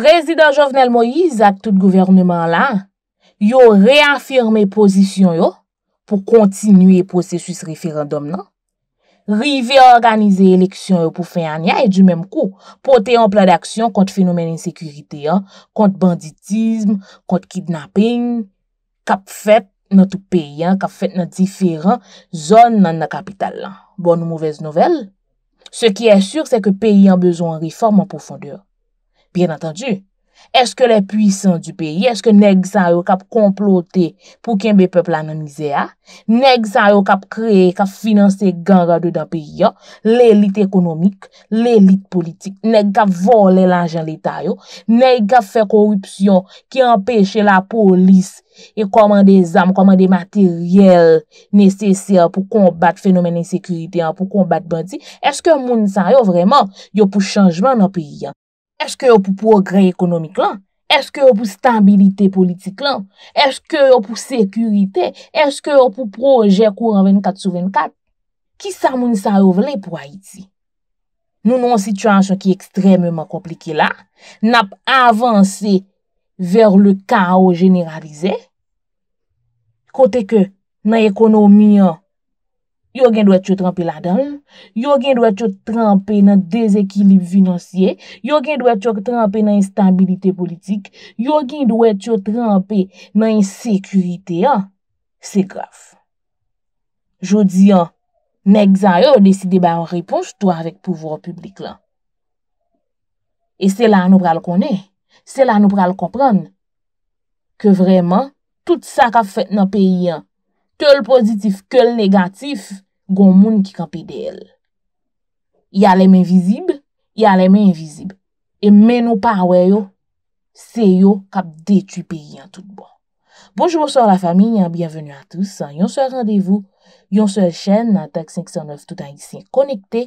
Prezident Jovenel Moïse at tout gouvernement la, yo re-affirme posisyon yo pou kontinu e posisyon referendum nan, rive a organize eleksyon yo pou fè an ya e di menm kou, pou te yon plan d'aksyon kont fenomen insekurite ya, kont banditism, kont kidnapping, kap fèt nan tout peyi, kap fèt nan diferent zon nan na kapital la. Bon ou mouvez nouvel? Se ki esur se ke peyi an bezon en reform an poufond yo. Bien atendu, eske le pwisan du peyi, eske neg sa yo kap komplote pou kenbe pepl ananize a? Neg sa yo kap kreye, kap finanse ganga do da peyi a, l elit ekonomik, l elit politik. Neg ka vole lanjan l eta yo, neg ka fe korupsyon ki anpeche la polis e koman de zanm, koman de materyel nesese a pou kombat fenomen insekurite a, pou kombat bandi. Eske moun sa yo vreman yo pou chanjman nan peyi a? Eske yo pou progre ekonomik lan? Eske yo pou stabilite politik lan? Eske yo pou sekurite? Eske yo pou proje kouran 24 sou 24? Ki sa moun sa yo vle pou Haiti? Nou nou an situasyon ki ekstrememan komplike la, nap avanse ver le kao generalize. Kote ke nan ekonomiyan, Yo gen dwe chok trompe la dal, yo gen dwe chok trompe nan dezekilip vinansye, yo gen dwe chok trompe nan instabilite politik, yo gen dwe chok trompe nan insekurite ya, se graf. Jodi ya, nek zay yo deside ba yon repons to avik pouvor publik la. E se la nou pral konen, se la nou pral kompran, ke vreman, tout sa ka fet nan peyi ya, Tèl pozitif, tèl negatif, goun moun ki kan pe de el. Yalèmè invizib, yalèmè invizib. E men nou parwe yo, se yo kap detu pe yon tout bon. Bonjour sur la famille, yon bienvenue à tous. Yon se randevou, yon se chèn nan Tech 509 tout an yisien konnekte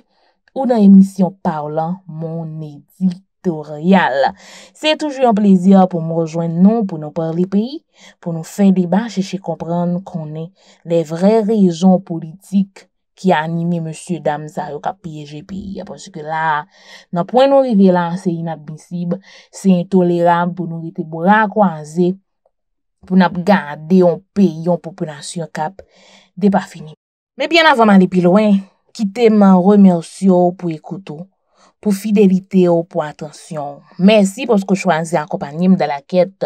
ou nan emisyon parlant mon edi. Sè toujou yon plezyon pou mou rejoen nou pou nou par li peyi pou nou fè deban chè chè kompran konè le vre rejon politik ki anime monsye Damzay ou kapi e jepi aposke la nou pwen nou rivelan sè inabinsib sè intolera pou nou vete bo la kwanze pou nou gande yon peyi, yon populasyon kap de pa fini Me bien avanman li pi louen kitèman remersyon pou ekoutou pour fidélité ou pour attention. pour ce que choisi à accompagner dans la quête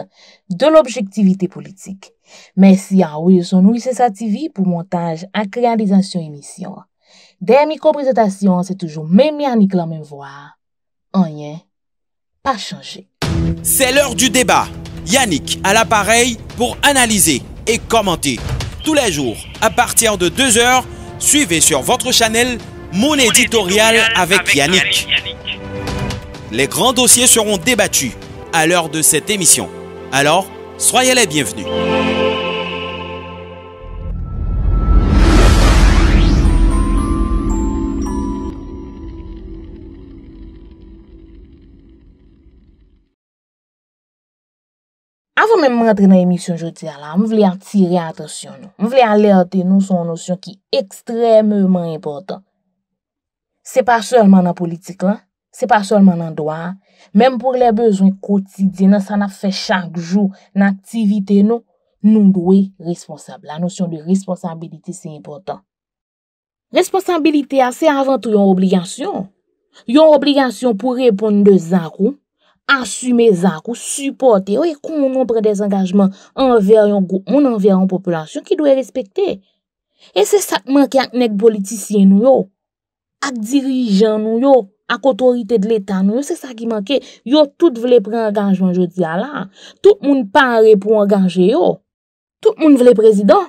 de l'objectivité politique. Merci à Wilson sa TV pour montage ak réalisation émission. Der micro-présentations, Yannick toujours même voir. On y Rien, pas changé. C'est l'heure du débat. Yannick à l'appareil pour analyser et commenter. Tous les jours, à partir de 2h, suivez sur votre channel mon éditorial avec Yannick. Les grands dossiers seront débattus à l'heure de cette émission. Alors, soyez les bienvenus. avant même rentrer je tiens à je veux attirer l'attention. l'attention. veux voulais alerter nous sur une notion qui est extrêmement importante. Se pa solman nan politik lan, se pa solman nan doan, menm pou le bezwen koutidye nan sa na fe chak jou nan aktivite nou, nou dwe responsable. La nosyon de responsabilite se important. Responsabilite a, ah, se avan tou yon obligasyon. Yon obligasyon pou repon de zaku, asume zaku, supporte, ou e konon pre desengajman anver yon go, anver yon popolasyon ki dwe respekte. E se satman ki aknek politisyen nou yon, ak dirijan nou yo, ak otorite de l'Etat nou yo, se sa ki manke, yo tout vle pre-engajman jodi an la, tout moun pare pou engaje yo, tout moun vle prezident,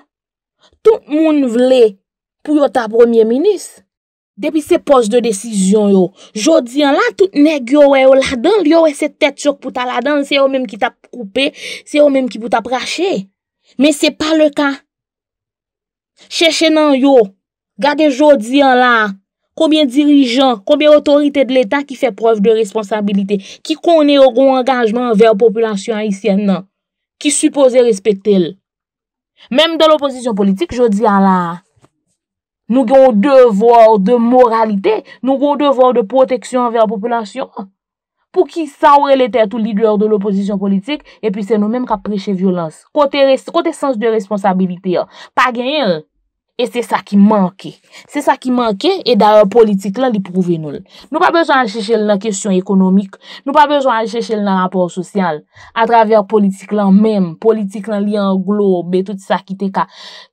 tout moun vle pou yo ta premier-ministre. Depi se pos de desisyon yo, jodi an la, tout neg yo yo la dan, yo we se tet chok pou ta la dan, se yo menm ki ta poupe, se yo menm ki pou ta prache, men se pa le ka. Cheche nan yo, gade jodi an la, Koumye dirijan, koumye otorite de l'Etat ki fè preuve de responsabilite, ki konè yon engagement enver popolasyon Haitien nan, ki suppose respete el. Mèm de l'oposisyon politik, jodi ala, nou gè yon devor de moralite, nou gè yon devor de proteksyon enver popolasyon, pou ki sa oure l'Etat ou lider de l'oposisyon politik, e pi se nou mèm ka preche violans. Kote sens de responsabilite, pa genye yon. E se sa ki manke. Se sa ki manke, e da yon politik la li prouve nou. Nou pa bezon an chèche l nan kèsyon ekonomik. Nou pa bezon an chèche l nan rapport sosyal. A travèr politik lan mèm. Politik lan li an globe. Tout sa ki te ka.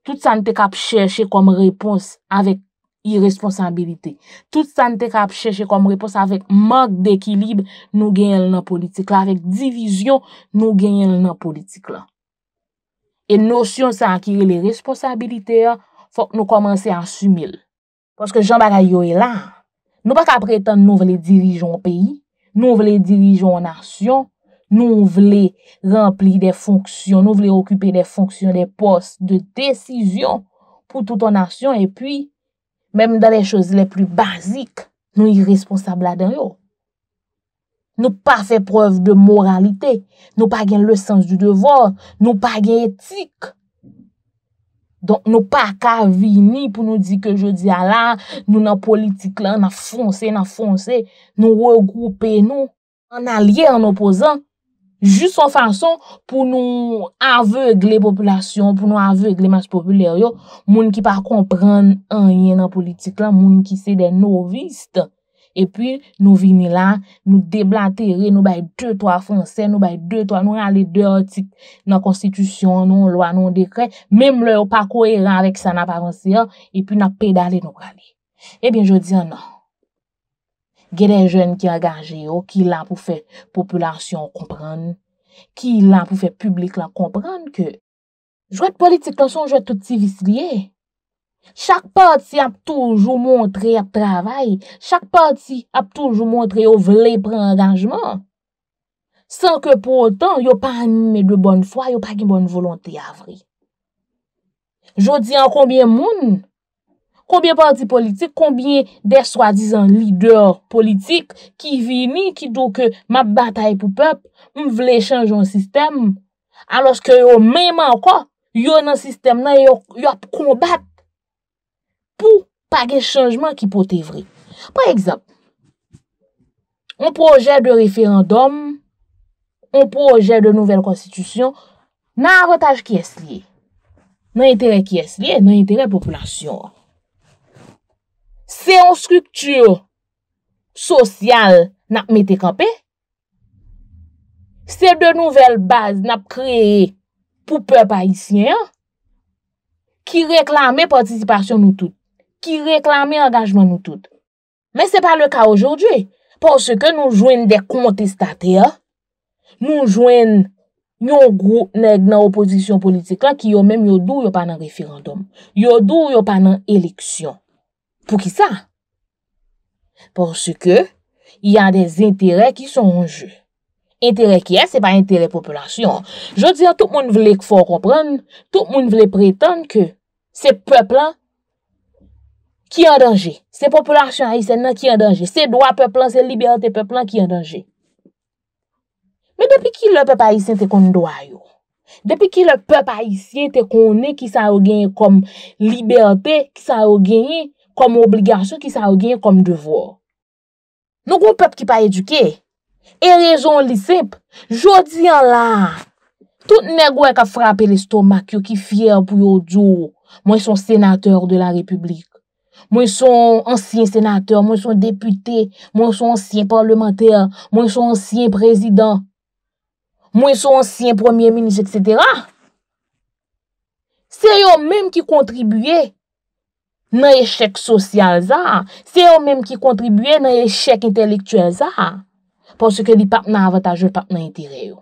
Tout sa n te ka ap chèche kom repons avèk irresponsabilite. Tout sa n te ka ap chèche kom repons avèk mag dekilib nou genye l nan politik la. Avèk divizyon nou genye l nan politik la. E nosyon sa an kire le responsabilite ya. fòk nou komanse an sumil. Pwoske jambaga yo e la, nou pa ka preten nou vle dirijon an peyi, nou vle dirijon an asyon, nou vle rempli de fonksyon, nou vle okupe de fonksyon, de pos, de desisyon, pou tout an asyon, e pi, menm dan le chos le pli bazik, nou y responsab la den yo. Nou pa fe prev de moralite, nou pa gen le sens du devor, nou pa gen etik, Donk nou pa ka vini pou nou di ke jodi ala, nou nan politik lan, nan fonse, nan fonse, nou regroupe nou, nan alye, nan opozan. Jus son fason pou nou avegle populasyon, pou nou avegle mas popularyo, moun ki pa kompren anye nan politik lan, moun ki se den novist. E pi nou vini la, nou deblateri, nou baye 2-3 franse, nou baye 2-3, nou rale deotik nan konstitusyon, nan lwa, nan dekret, mem le ou pa koe ran vek san aparense yo, e pi nan pedale nou rale. E bin, je di non. an nan, gede jen ki agaje yo, oh, ki lan pou fe populasyon kompran, ki lan pou fe publik la kompran, ke jwet politik, lason jwet touti visliye, Chak pati ap toujou mwontre ap travay, chak pati ap toujou mwontre yo vle prendanjman, san ke potan yo pa anime de bon fwa, yo pa ki bon volonti avre. Jodi an konbien moun, konbien pati politik, konbien de swa dizan lider politik, ki vini ki do ke map batay pou pep, m vle chanj an sistem, alos ke yo menman anko, yo nan sistem nan yo ap konbat, pou pa gen chanjman ki pou te vre. Par ekzap, an proje de referandom, an proje de nouvel konstitusyon, nan avataj ki es liye. Nan entere ki es liye, nan entere populasyon. Se an strukture sosyal nap metekampe, se de nouvel baz nap kreye pou pe pa isyen, ki reklamen participasyon nou tout. ki reklame angajman nou tout. Men se pa le ka oujoudye, porske nou jwenn de kontestate ya, nou jwenn yon grou neg nan oposisyon politik la, ki yon men yon dou yon panan referandom, yon dou yon panan eleksyon. Pou ki sa? Porske, yon de zintere ki son anjou. Zintere ki e, se pa zintere popolasyon. Jwenn diyo, tout moun vle k fò kompran, tout moun vle priton ke se pepl la ki an danje. Se popolasyon a isen nan, ki an danje. Se doa peplan, se liberate peplan, ki an danje. Me depi ki le pep a isen, te kon doa yo. Depi ki le pep a isen, te kon ne ki sa ou genye kom liberate, ki sa ou genye kom obligasyon, ki sa ou genye kom devor. Nou gwen pep ki pa eduke, e rejon li semp, jodi an la, tout negwen ka frape l'estomak yo ki fyer pou yo djou, mwen son senateur de la republik. mwen son ansyen senateur, mwen son depute, mwen son ansyen parlementer, mwen son ansyen prezident, mwen son ansyen premier-ministre, etc. Se yo mwen ki kontribuye nan yechek sosyal za, se yo mwen ki kontribuye nan yechek intelektuel za, pwoske li pat nan avatajon, pat nan intereyo.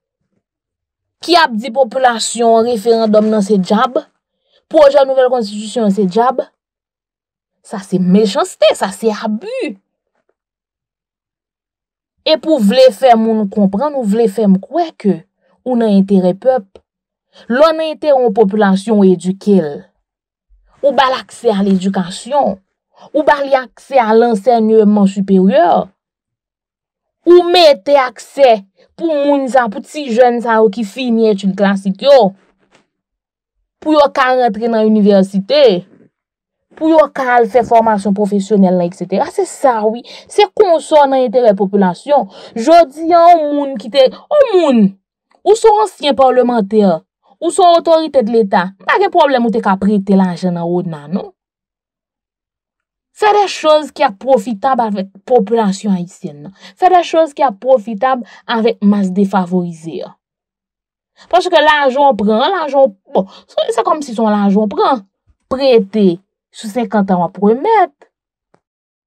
Ki ap di popolasyon referandom nan se djab, pou aje nouvel konstitusyon se djab, sa se mechansete, sa se abu. E pou vle fem moun kompren, nou vle fem kwe ke ou nan entere pep, loun nan entere ou popolasyon edukel, ou bal akse al edukasyon, ou bal akse al ansenyement superyor, Ou mète akse pou moun sa pouti jen sa ou ki finye chun klasik yo. Pou yo kal rentre nan universite. Pou yo kal fè formasyon profesyonel nan etc. A se sa oui. Se konson nan yete repopulasyon. Jodi an ou moun ki te. Ou moun. Ou son ansyen parlementer. Ou son otorite de l'Etat. Mpake problem ou te ka prete lan jen nan ou nan nou. Fè de chòz ki a profitab avèk populasyon Haitienne. Fè de chòz ki a profitab avèk mas defavorize. Ponche ke l'anjon pran, l'anjon... Bon, se kom si son l'anjon pran, prete sou 50 anwa pou emet.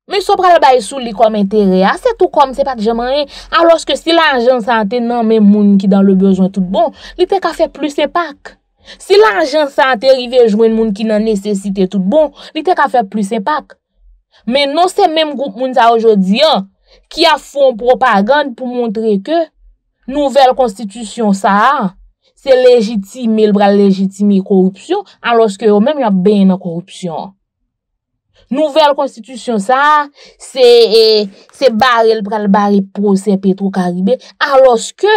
Men sou pral bay sou li kom entereya. Se tou kom se pat jaman e, aloske si l'anjon sante nanmen moun ki dan le bezon tout bon, li te ka fè plus epak. Si l'anjon sante rive jouen moun ki nan nesesite tout bon, li te ka fè plus epak. Men nou se menm grouk moun sa ojodi an, ki a fon propagande pou mwontre ke nouvel konstitusyon sa an, se legitime, il pral legitime korupsyon, aloske yo menm yon ben nan korupsyon. Nouvel konstitusyon sa an, se baril pral baril pose petro Karibè, aloske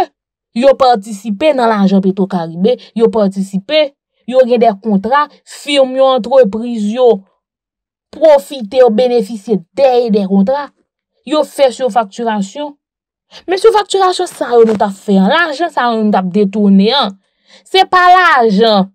yo partisipe nan lanjan petro Karibè, yo partisipe, yo gen de kontra, firmyon antre prisyo, profite ou beneficie dey dey kontra, yo fè sou fakturasyon. Mè sou fakturasyon san yo nou ta fè an, l'anjen san yo nou ta p detounè an. Se pa l'anjen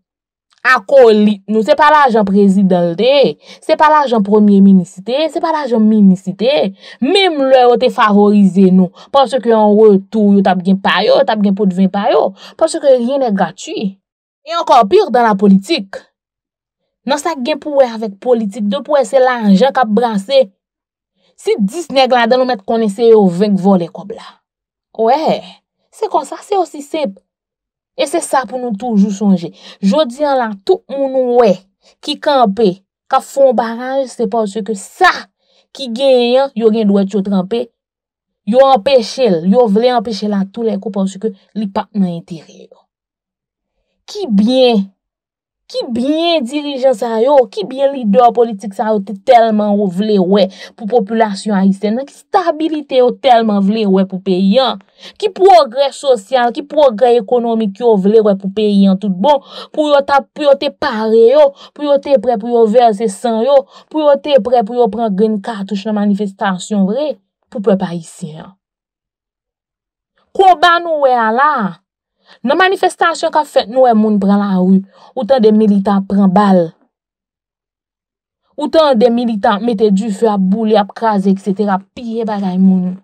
akoli nou, se pa l'anjen prezidantè, se pa l'anjen premier minisite, se pa l'anjen minisite, mèm lè ou te favorize nou, pòsè kè yon retou, yo ta p gen payo, yo ta p gen pote ven payo, pòsè kè ryen e gati. E ankon pire dan la politik. Nan sa gen pou wè avèk politik, de pou wè se lanjan kap bransè, si Disney glade nou mèt konè se yo vèk volè kob la. Kouè, se konsa, se osi semp. E se sa pou nou toujou sonje. Jodi an lan, tout moun wè ki kampe, kap fon baraj, se pòsè ke sa, ki gen yon, yo gen dwè chotrampè, yo empèchè l, yo vèlè empèchè l an tou lè, pou pòsè ke li pat nan enterè yo. Ki byen, Ki byen dirijen sa yo, ki byen lider politik sa yo te telman ou vle we pou populasyon a isen. Nan ki stabilite yo telman vle we pou peyi an. Ki progre sosyal, ki progre ekonomi ki ou vle we pou peyi an tout bon. Pou yo te pare yo, pou yo te pre pou yo verse san yo. Pou yo te pre pou yo pren green cartouche nan manifestasyon vre pou pepa isen. Kouban nou we ala. Nan manifestansyon ka fèt nou e moun pran la rou, outan de militant pran bal. Outan de militant mette du fè a boule ap kaze, et cetera, piye bagay moun.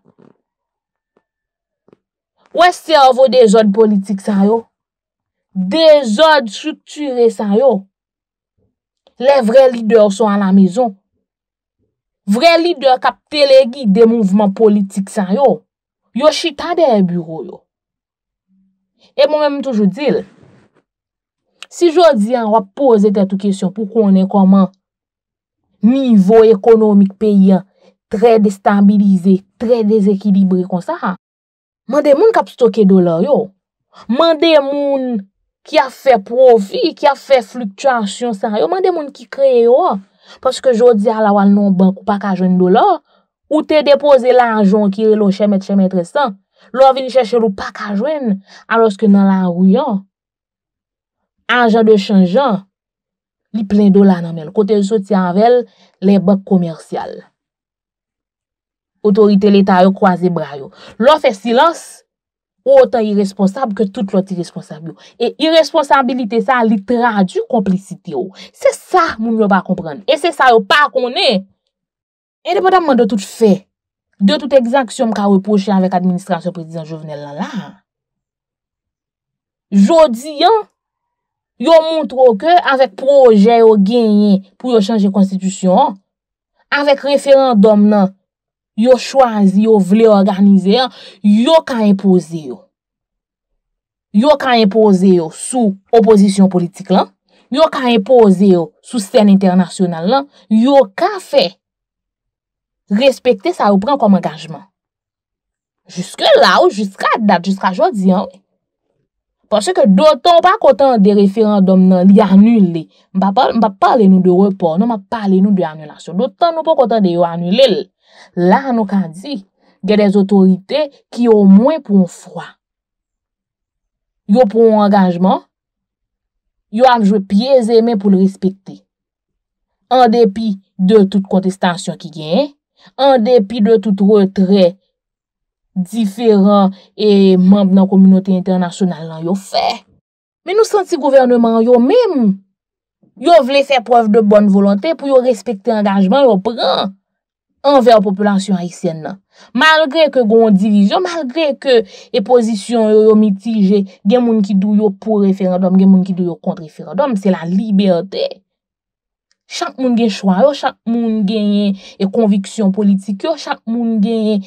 Ouè sè avò de zòd politik san yo? De zòd suture san yo? Le vre lider sou an la mizon. Vre lider kaptele gi de mouvman politik san yo. Yo chitan de e bureau yo. E moun mèm toujou dil, si jodi an wap pose tè tou kesyon pou konen koman nivou ekonomik peyi an, tre destabilize, tre dezekilibre kon sa, man de moun kap stoke dolar yo, man de moun ki a fè profi, ki a fè fluktuasyon san yo, man de moun ki kreye yo, paske jodi an lawal non bank ou pak ajon dolar, ou te depose lanjon ki relo chèmet chèmet resan, Lò vini chèche lò pa kajwen alòske nan la rouyan anjan de chanjan li plen do la nan men kote zo ti anvel le bak komersyal otorite leta yo kwa ze bra yo lò fè silans o otan i responsab ke tout lot i responsab lò e i responsabilite sa li tradu komplicite yo se sa moun yo pa kompran e se sa yo pa konen endepotanman do tout fè De tout exaksyon m ka wè poche avèk administrasyon predizyon jovenel nan la. Jodi an, yo moun tro ke avèk proje yo genye pou yo chanje konstitusyon, avèk referandom nan yo chwazi, yo vle organize an, yo ka impose yo. Yo ka impose yo sou oposisyon politik lan, yo ka impose yo sou sèn internasyonal lan, yo ka fè. respekte sa ou pran kom engajman. Juske la ou, jiska dat, jiska jodi an. Pwese ke doton pa kontan de referandom nan li anule, mba pale nou de repor, nou mba pale nou de anulasyon. Doton nou pa kontan de yo anule, la nou kan di, gen de zotorite ki yo mwen pon fwa. Yo pon engajman, yo avjwe piye zeme pou le respekte. An depi de tout kontestasyon ki gen, an depi de tout retre diferant e mamb nan kominote internasyonal lan yo fe. Men nou santi governman yo mem yo vle sepouav de bon volante pou yo respekte angajman yo pran anver populasyon aisyen nan. Malgre ke goun diriz yo, malgre ke eposisyon yo yo mitije gen moun ki dou yo pou referandom, gen moun ki dou yo kont referandom, se la liberte. Chak moun gen chwa yo, chak moun genye konviksyon politik yo, chak moun genye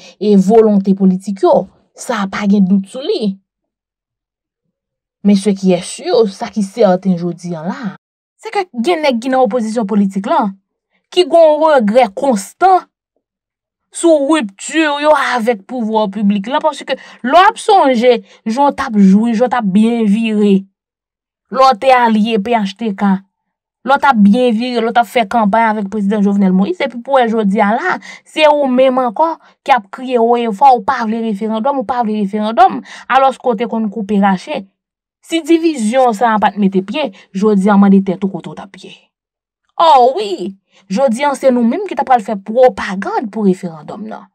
volonte politik yo, sa pa gen dout sou li. Men se ki esu yo, sa ki se aten jodi an la, se ke gen ek gina oposisyon politik lan, ki gon regre konstan sou ruptur yo avek pouvwa publik lan, Lò ta bien vir, lò ta fè kampanye avèk prezident Jovenel Moïse, epi pou el Jody Allard, se ou mèm ankon ki ap kriye ou e fò ou pav lè referandom ou pav lè referandom, alòs kote kon koupè rachè. Si divizyon sa an pat mè te pye, Jody Allard mè de tè tou koutou ta pye. Ou wè, Jody Allard se nou mèm ki ta pal fè propagande pou referandom nan.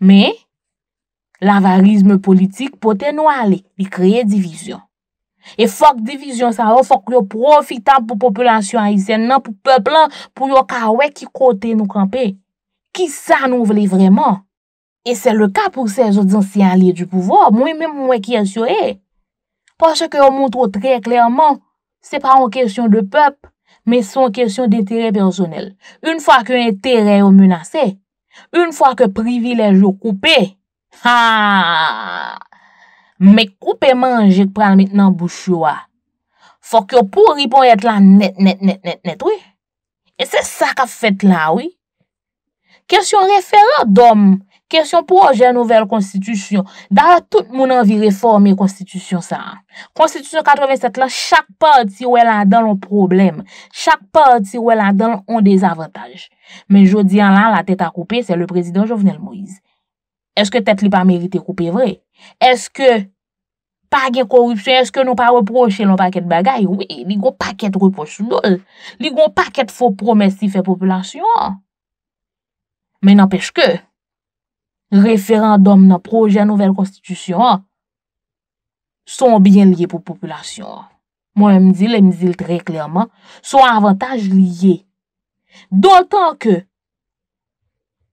Mè, la varizm politik potè nou alè di kriye divizyon. E fok divizyon sa yo, fok yo profita pou populasyon a isen nan, pou peplan, pou yo ka wek ki kote nou kampe. Ki sa nou vle vreman? E se le ka pou se jodansi an liye du pouvor, mwen mwen mwen ki ansyo e. Poche ke yo moutro tre klerman, se pa an kesyon de pep, me son kesyon de tere personel. Un fwa ke tere yo menase, un fwa ke privilejo koupe, haaaaaa. Mè koupèman jèk pral mètenan bouchouwa. Fòk yo pou ripon yèt lan net, net, net, net, net, wè. E se sa ka fèt lan, wè. Kèsyon referan dom. Kèsyon pou wò jè nouvel konstitusyon. Da wè tout moun anvi reforme konstitusyon sa an. Konstitusyon 87 la, chak part si wè la dan l'on problem. Chak part si wè la dan l'on dezavantaj. Mè jodi an lan la tèt a koupè, se le prezident Jovenel Moïse. Eske tet li pa merite koupi vre? Eske pa gen korupsyon? Eske nou pa reproche loun paket bagay? Oui, li goun paket reproche loul. Li goun paket fò promesif e populasyon. Men anpech ke, referandom nan proje nouvel konstitusyon son bien liye pou populasyon. Mwen mdil, mdil trey klerman, son avantaj liye. Don tan ke,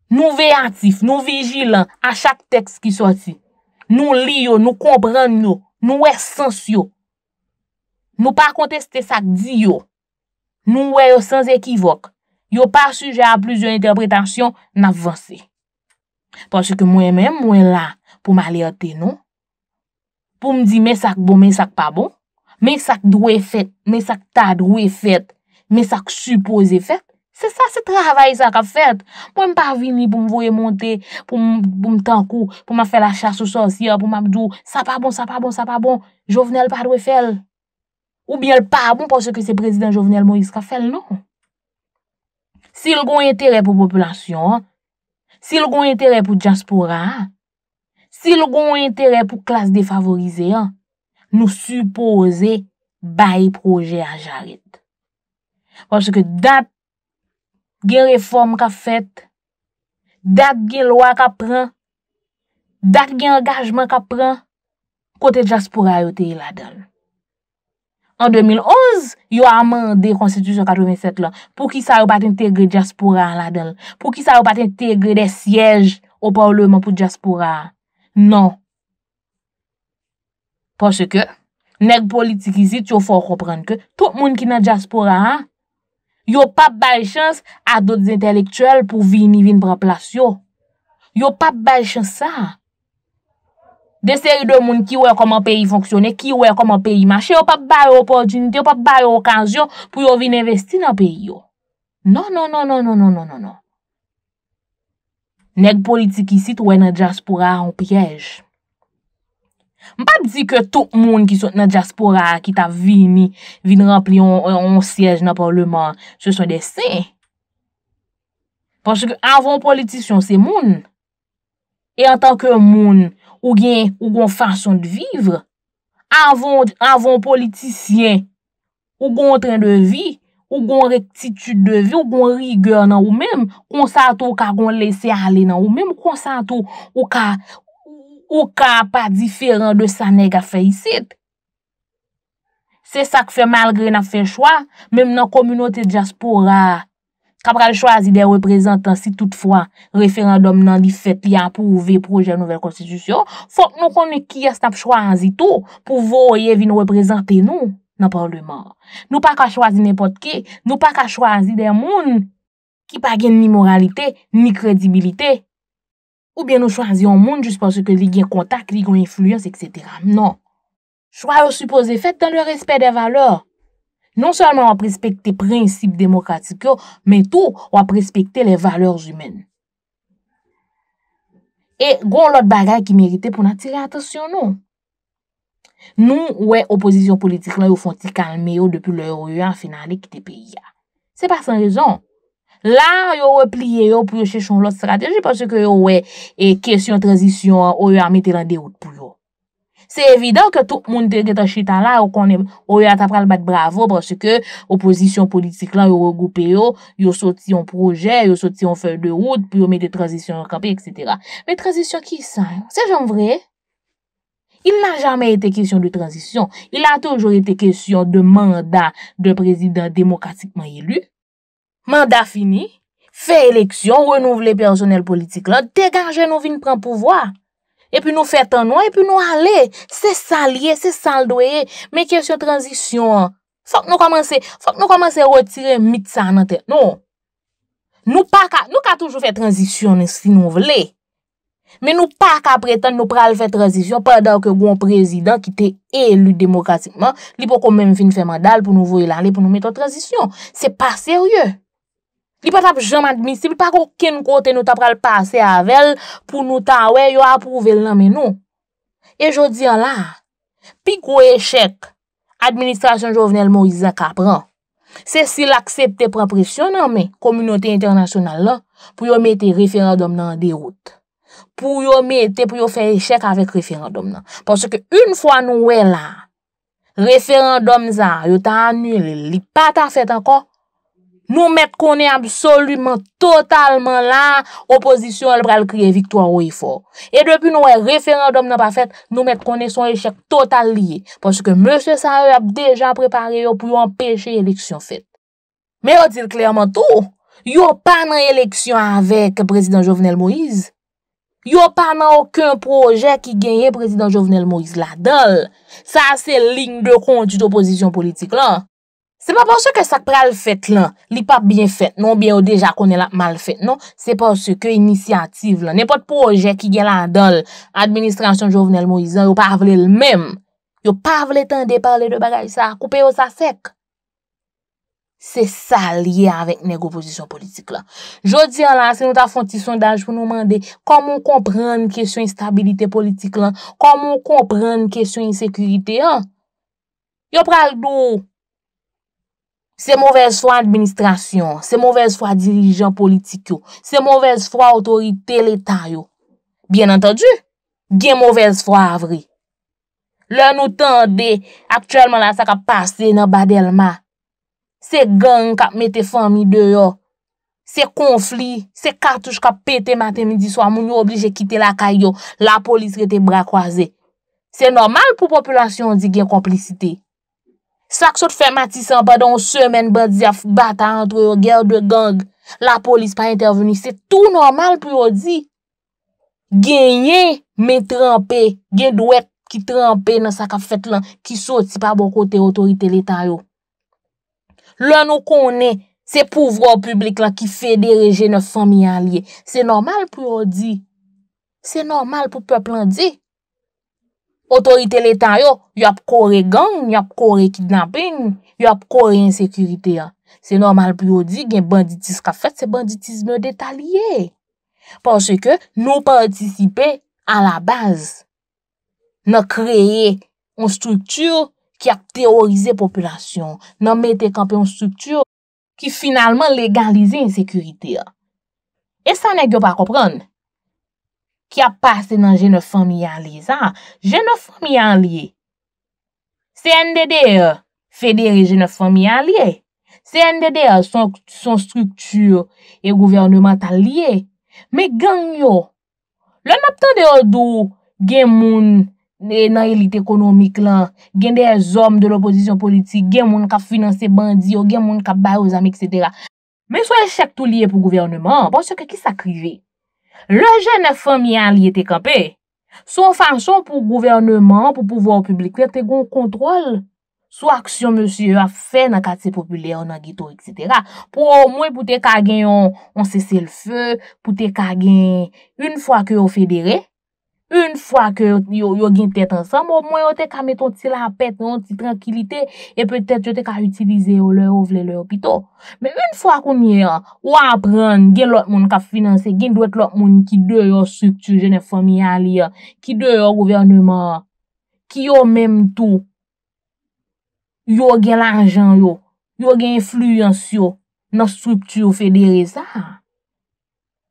Nou veyantif, nou vigilan a chak tekst ki sorti. Nou li yo, nou kompren yo, nou wey sens yo. Nou pa konteste sak di yo. Nou wey yo sans ekivok. Yo pa suje a plujon interpretasyon, nan vansi. Pwansi ke mwen men, mwen la pou mali ate nou. Pou mdi men sak bon, men sak pa bon. Men sak dwey fet, men sak ta dwey fet, men sak supose fet. Se sa se travaye sa ka fet, pou m pa vini pou m voye monte, pou m tankou, pou m afe la chasou sonsi, pou m apdou, sa pa bon, sa pa bon, sa pa bon, jovenel pa dwe fel. Ou bie l pa bon, pou se ke se prezident jovenel Moïse ka fel, nou. Se l kon yon tere pou populasyon, se l kon yon tere pou diaspora, se l kon yon tere pou klas defavorize, nou suppose bayi proje a jarit. Pou se ke dat gen reform ka fet, dat gen loa ka pran, dat gen engajman ka pran, kote jaspura yo te yi la del. An 2011, yo aman de konstitusyon 87 la, pou ki sa yo pati integre jaspura an la del, pou ki sa yo pati integre de siyej ou paoleman pou jaspura an. Non. Pou se ke, neg politik isi, tou fò kompran ke, tout moun ki nan jaspura an, Yo pa bay chans a doti intelektuel pou vin vin bran plasyo. Yo pa bay chans sa. De se yu demoun ki wè kom an peyi fonksyonè, ki wè kom an peyi manche, yo pa bay o pòrdjintè, yo pa bay o okanzyon pou yo vin investi nan peyi yo. Non, non, non, non, non, non, non, non. Neg politik isi twen rejas pou ra an piyej. Mpa di ke tout moun ki sot nan diaspora ki ta vini vin rempli on siyej nan parleman se son desen. Pwoske avon politisyon se moun. E an tanke moun ou gen ou gon fasyon di vivre, avon politisyen ou gon tren de vi, ou gon retitude de vi, ou gon rigor nan ou menm, kon sato ou ka gon lese ale nan ou menm, kon sato ou ka... ou ka pa diferan de sa neg a fe yisit. Se sa k fe malgre na fe chwa, mem nan komunote jaspora, kapra li chwazi de reprezentansi toutfwa, referandom nan li fet li an pou ouve proje nouvel konstitusyon, fok nou konen ki yas nap chwazi tou, pou voye vi nou reprezenten nou nan parleman. Nou pa ka chwazi nepot ki, nou pa ka chwazi de moun, ki pa gen ni moralite, ni kredibilite. Ou bien nou chwanzi yon moun jispan se ke li gen kontak, li gen influens, etc. Non. Chwa yo suppose fèt dan le respèdè valeur. Non salman wap respektè prinsip demokratik yo, men tou wap respektè le valeurs ymen. Ah. E, goun lòt bagay ki merite pou nan tire atasyon nou. Nou, wè, opozisyon politik lan yo fonti kalme yo depou lè yo yo an finalè ki te pe ya. Se pa san rezon. La, yo repliye yo pou yo chèchon lòt strateji pwòsè ke yo wè kèsyon tranzisyon ou yo a mette lan deyout pou yo. Se evidèw ke tout moun te gèta chètan la ou yo atap pral bat bravo pwòsè ke oposisyon politik lan yo regoupe yo, yo soti yon projè, yo soti yon fèy deyout pou yo mette tranzisyon yon kapè, etc. Mè tranzisyon ki san? Se jom vre? Il nan jamè etè kèsyon de tranzisyon. Il nan toujou etè kèsyon de mandat de prezident demokatikman elu Manda fini, fe eleksyon, renouvle personel politik lan, deganje nou vin pran pouvoi. E pi nou fetan nou, e pi nou ale, se salye, se saldoye, men kesyon transisyon. Fok nou komanse, fok nou komanse rotire mit sa nan ten. Nou, nou pa ka, nou ka toujou fe transisyon si nou vle. Men nou pa ka pretan nou pral fe transisyon padan ke goun prezidant ki te elu demokrasikman, li pou kon men fin fe mandal pou nou voye lale, pou nou meto transisyon. Se pa serye. Li pat ap jom admisi, li pa kou ken kote nou tap pral pase avel pou nou ta we yo aprouve l nan men nou. E jodi an la, pi kou echek, administrasyon jovenel Moriza kapran, se si l aksepte pran presyon nan men, kominote internasyonal la, pou yo mette referandom nan deroute. Pou yo mette, pou yo fe echek avèk referandom nan. Ponsè ke un fwa nou we la, referandom zan yo ta anul, li pat a fèt anko, Nou met konen absolutman, totalman la oposisyon elbral kriye viktoan ou e for. E depi nou e referandom nan pa fet, nou met konen son echec total liye. Paske M. Saab deja prepare yo pou yon peche eleksyon fet. Me yo dil klerman tou, yo pa nan eleksyon avek prezident Jovenel Moïse. Yo pa nan okun proje ki genye prezident Jovenel Moïse la dol. Sa se lin de konti d'oposisyon politik la. Se pa pon se ke sak pral fèt lan, li pa bien fèt, non bien ou deja konen lak mal fèt, non? Se pon se ke inisiyative lan, ne pot pou oje ki gè la an dol, administrasyon Jovenel Moïse, yo pa vle l mèm. Yo pa vle tende parle de bagaj sa, koupe yo sa sek. Se sa liye avèk neg oposisyon politik lan. Jodi an lan, se nou ta fonti sondaj pou nou mande, komon kompran kèsyon stabilite politik lan? Komon kompran kèsyon insekurite an? Yo pral do ou? Se mouvez fwa administrasyon, se mouvez fwa dirijan politik yo, se mouvez fwa otorite letan yo. Bien entonju, gen mouvez fwa avri. Le nou tende, aktuelman la sa ka pase nan badelman. Se gang kap mette fami deyo, se konfli, se kartouj kap pete maten midi swa moun yo oblije kite la kayo, la polis rete bra kwaze. Se normal pou populasyon di gen komplicite. Sak sot fè matisan pa don semen ba di a bat a antre yo ger de gang. La polis pa interveni. Se tou normal pou yo di. Genye men trempe. Genye dwek ki trempe nan sak a fèt lan. Ki soti pa bon kote otorite leta yo. Lè nou konen se pouvran publik lan ki federeje nan fòmi a liye. Se normal pou yo di. Se normal pou peplan di. Otorite letan yo, yo ap kore gang, yo ap kore kidnabin, yo ap kore insekurite ya. Se normal pou yo di gen banditis ka fet, se banditis me detalye. Pansye ke nou partisipe a la baz. Nan kreye yon struktur ki ap teorize populasyon. Nan mete kampi yon struktur ki finalman legalize insekurite ya. E sa nan yo pa kopran? ki a pase nan jenofon mi an liye. Zan, jenofon mi an liye. Se en dede euh, e, federe jenofon mi an liye. Se en dede e, euh, son struktur e gouvernemental liye. Me gen yo. Le napte de yo do gen moun e, nan elit ekonomik lan, gen de e zom de l'oposisyon politi, gen moun ka finanse bandi, gen moun ka bay ou zami, etc. Men sou e chak tou liye pou gouvernement, pan sou ke ki sa krive. Le jen fèm yè an liye te kampe, sou fèm chon pou gouvernement, pou pouvo an publik, fèm te goun kontrol sou aksyon monsi yè a fè nan kati populè, nan gito, etc. Pou ou mwen pou te kagen yon sese l fè, pou te kagen yon fèm fèm yon fèm, Un fwa ke yo gen tet ansan, mwen yo te ka meton ti la pet, yon ti prankilite, e petet yo te ka utilize yo le ouvle le opito. Men un fwa koumye, yo apren gen lot moun ka finanse, gen dwek lot moun ki de yo struktu jene fwami alia, ki de yo governman, ki yo menm tou, yo gen l'anjan yo, yo gen fluyans yo, nan struktu yo federe sa.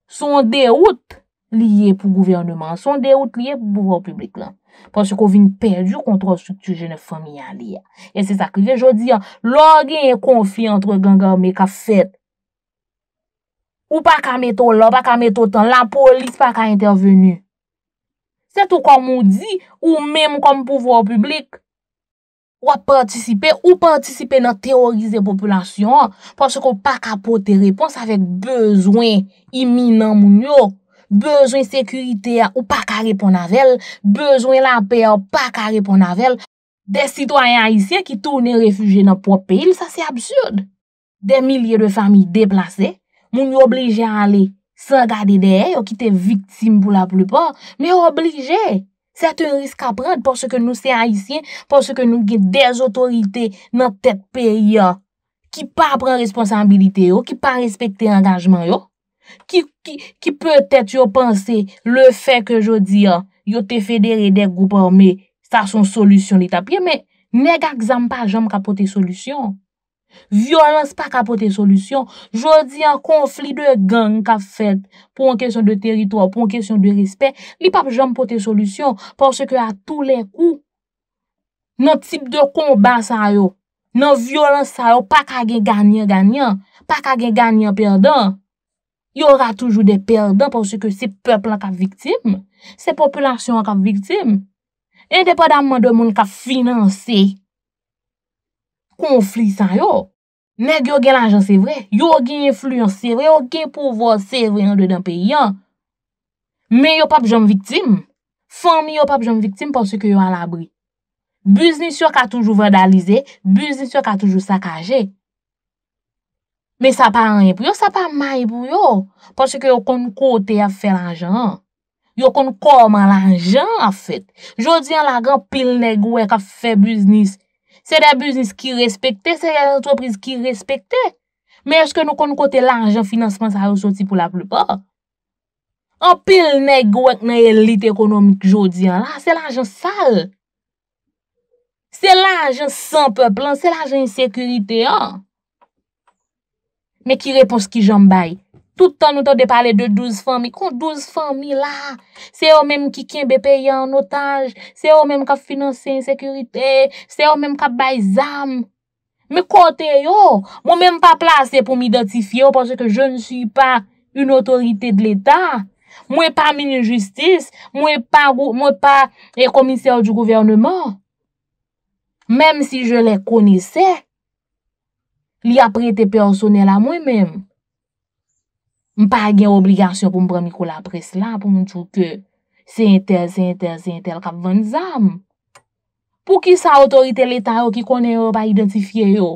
Son de wot, liye pou gouvernement, son deout liye pou pouvoi publik lan. Pwansè kon vin perdu kontro struktu jene fominyan liya. E se sakri, jodi, lor gen yon konfi antre gen gen me ka fet. Ou pa ka meto lor, pa ka meto tan, la polis pa ka intervenu. Sè tou kon moun di, ou menm kon pouvoi publik, ou a pwantisipe, ou pwantisipe nan teorize popolasyon, pwansè kon pa ka pote repons avèk bezwen iminan moun yo. bezoin sekurite ou pa karepon navel, bezoin lape ou pa karepon navel, de sitwanyan haisyen ki toune refuge nan po peyil, sa se absurde. De milye de fami deplase, moun yo oblije ale san gade deye, yo ki te viktim pou la plupor, moun yo oblije. Se te risk aprende por se ke nou se haisyen, por se ke nou gen dez otorite nan te peyil, yo ki pa pran responsabilite yo, ki pa respekte angajman yo, Ki peutet yo pense le fe ke jodi yo te federe de goupan me sa son solusyon li tapye. Me negak zan pa jom ka pote solusyon. Violans pa ka pote solusyon. Jodi yon konflik de gang ka fet pou an kesyon de teritoy, pou an kesyon de respet. Li pa jom pote solusyon. Pon se ke a tou le kou nan tip de konba sa yo, nan violans sa yo, pa ka gen ganyan ganyan, pa ka gen ganyan perdon. Yo ra toujou de perdon porsè ke se pepl an ka viktim. Se populasyon an ka viktim. E de pa daman de moun ka finanse. Konflik san yo. Mèk yo gen l'anjan se vre. Yo gen yon fluyon se vre. Yo gen pouvo se vre yon de den peyi an. Mè yo pap jom viktim. Fami yo pap jom viktim porsè ke yo an labri. Buzni sou ka toujou vandalize. Buzni sou ka toujou sakaje. Men sa pa anye pou yo, sa pa may pou yo. Pwase ke yo kon kote a fe l'anjen. Yo kon koman l'anjen a fet. Jodi an la gan pil negwek a fe biznis. Se de biznis ki respekte, se de antwopriz ki respekte. Men eske nou kon kote l'anjen financeman sa yo soti pou la plebap. An pil negwek nan elit ekonomik jodi an la, se l'anjen sal. Se l'anjen sanpe plan, se l'anjen sekurite an. mè ki repos ki jambay. Tout an nou ta de pale de douze fami, kon douze fami la, se yo mèm ki ken be peye an otaj, se yo mèm ka finanse insekurite, se yo mèm ka bay zam. Mè kote yo, mèm pa plase pou m'identifye, o pwase ke je nsi pa un otorite de l'Etat. Mwen pa mèm justice, mwen pa mwen pa e komisè ou di gouvernement. Mèm si je lè kounise, mèm si je lè kounise, li ap rete personel a mwen men. M pa gen obligasyon pou m bramikou la pres la, pou m chouke, se entel, se entel, se entel, kap vwant zam. Pou ki sa otorite letan yo, ki konen yo, pa identifiye yo,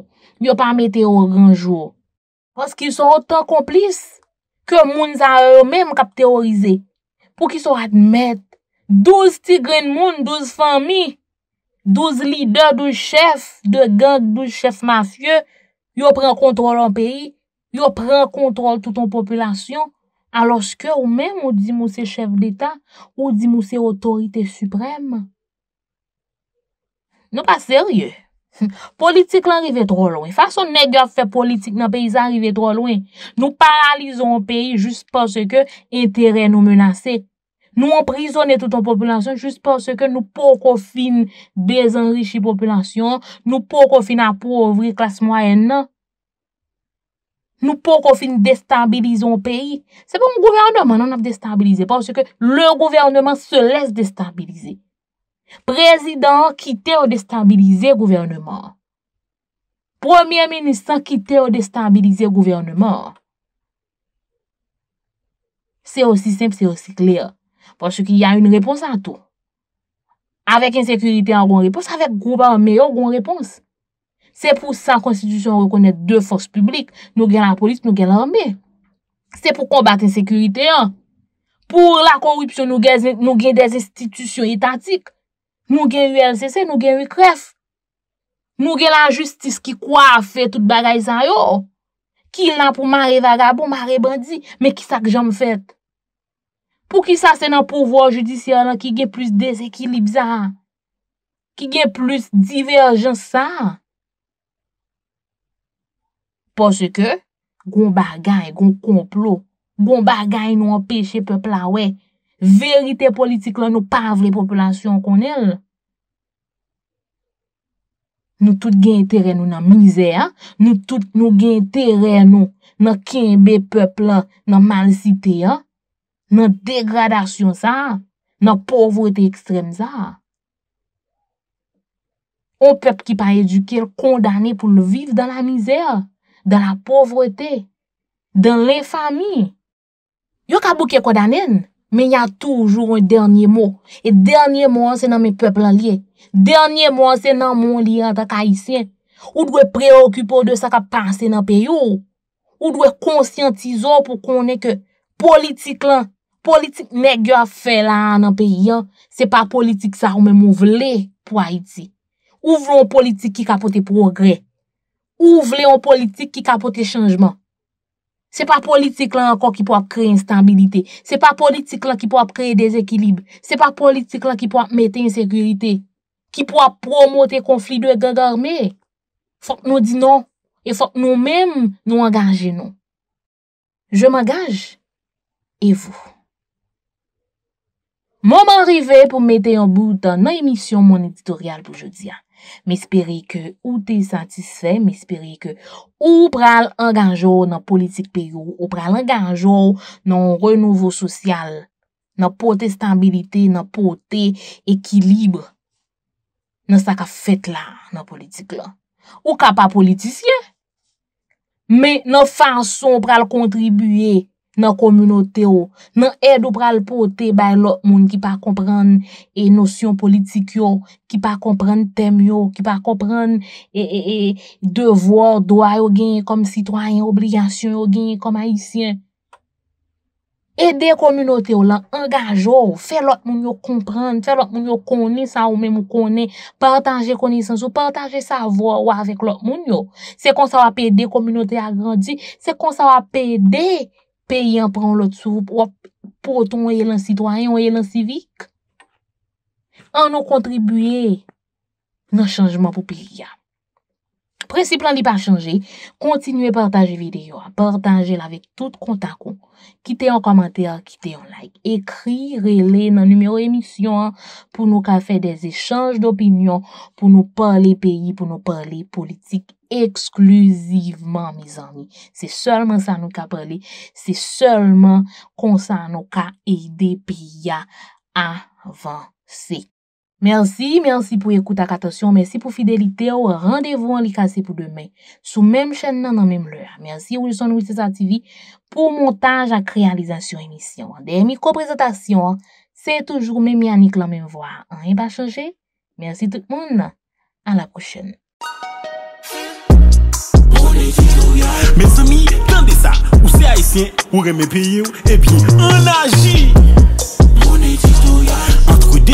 yo pa mette yo ranj yo. Pou ki so otan komplis, ke moun zan yo men kap teorize. Pou ki so admet, douz tigren moun, douz fami, douz lider, douz chef, douz gang, douz chef mafye, douz chef mafye, Yo pren kontrol an peyi, yo pren kontrol tout an populasyon, aloske ou men mou di mou se chev d'Etat, ou di mou se otorite suprem. Nou pa serye, politik l'anrive tro lwen, fason negat fè politik nan peyi zanrive tro lwen, nou paralizon an peyi jist panse ke entere nou menase. Nou anprisonne tout an populasyon jist porske nou pou kofine dezenrichi populasyon. Nou pou kofine apouvri klas mwayen nan. Nou pou kofine destabilize an peyi. Non, se pou m gouverneman nan ap destabilize. Porske le gouverneman se les destabilize. Prezident kite ou destabilize gouverneman. Premier ministre kite ou destabilize gouverneman. Se osi semp se osi kler. Paswè ki y a yon repons an tou. Avèk yon sekurite yon goun repons, avèk goupan yon meyon goun repons. Se pou sa konstitusyon rekounet dè fòs publik, nou gen la polis, nou gen la rambè. Se pou kombat yon sekurite yon. Pou la korupsyon, nou gen des istitisyon itantik. Nou gen yon LCC, nou gen yon kref. Nou gen la justis ki kwa a fè tout bagay san yon. Ki yon nan pou mare vagabou, mare bandi, me ki sa k jom fèt. Pou ki sa se nan pouvo a judisyon an ki gen plus desekilibza an? Ki gen plus diverjansa an? Pou se ke, goun bagay, goun konplo, goun bagay nou an peche pepla wey, verite politik la nou pa avre populasyon kon el. Nou tout gen teren nou nan mizè an, nou tout nou gen teren nou nan kenbe pepla nan mal site an. nan degradasyon sa, nan povreté ekstrem za. Ou pep ki pa edukel kondane pou nou viv dan la mizèr, dan la povreté, dan l'infami. Yo ka bouke kondanen, men ya toujou un dernyè mò. E dernyè mò se nan men pep lan liye. Dernyè mò se nan moun liye an ta ka isen. Ou dwe preokupo de sa ka panse nan peyo. Ou dwe konsyantizo pou konen ke politik lan Politik nek yo a fe la an an peyi an, se pa politik sa ou men mou vle pou a iti. Ou vle an politik ki kapote progre? Ou vle an politik ki kapote chanjman? Se pa politik la an kon ki pou ap kre instabilite? Se pa politik la ki pou ap kre desekilib? Se pa politik la ki pou ap mete insekurite? Ki pou ap promote konflik do e gandarme? Fok nou di nan, e fok nou men nou angaje nan. Je m'engage, e vou. Mwen mwen rive pou mwete yon bout dan nan emisyon mwen editorial pou jodia. Mespere ke ou te santisfe, mespere ke ou pral enganjou nan politik peyo, ou pral enganjou nan renouveau sosyal, nan potestabilite, nan potet ekilibre, nan saka fet la nan politik la. Ou ka pa politisyen, men nan fason pral kontribuye nan komunote ou, nan edou pral pou ou te bay lot moun ki pa komprende e nosyon politik yo, ki pa komprende tem yo, ki pa komprende e, e, e devour, doa yo genye kom sitwanyen, obligasyon yo genye kom haisyen. Ede komunote ou lan, engajo ou, fe lot moun yo komprende, fe lot moun yo koni sa ou men mou koni, partaje koni san sou, partaje savo ou avek lot moun yo. Se kon sa wap ede, komunote a grandi, se kon sa wap ede, peyi an pran lout sou, wap poton wè e yè lan sidwayan, wè yè lan sivik, an an kontribuyè nan chanjman pou piliyam. Prinsip lan li pa chanje, kontinue partaje videyo, partaje la vek tout kontakou, kite yon komante, kite yon like, ekrire le nan numero emisyon pou nou ka fè des echange d'opinyon, pou nou pale peyi, pou nou pale politik eksklusivman, misan mi. Se solman sa nou ka pale, se solman konsan nou ka ede piya avansi. Merci, merci pour écouter et attention, merci pour fidélité Au rendez-vous en l'icassé pour demain. sous la même chaîne dans la même l'heure. Merci Wilson Wilson TV pour montage la réalisation émission. Des micro-présentation, hein. c'est toujours même Yannick la même voix. Rien hein, pas changé. Merci tout le monde. À la prochaine. Mes amis, ça. c'est haïtien, pays et puis on agit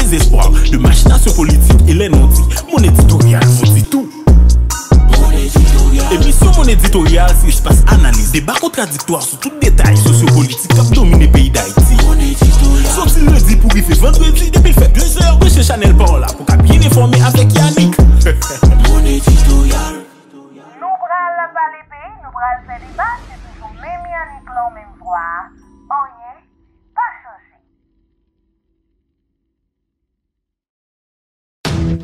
des espoirs de machination politique et les non Mon éditorial vous dit tout. Émission mon éditorial, c'est passe analyse, débat contradictoire sur tout détail sociopolitique qui domine le pays d'Haïti. le dit pour y faire vendredi, depuis fait deux heures de chez Chanel par là pour qu'à bien informer avec Yannick. mon éditorial. Nous pral la valé pays, nous pral fait débat, c'est toujours même Yannick l'en même voix. y est.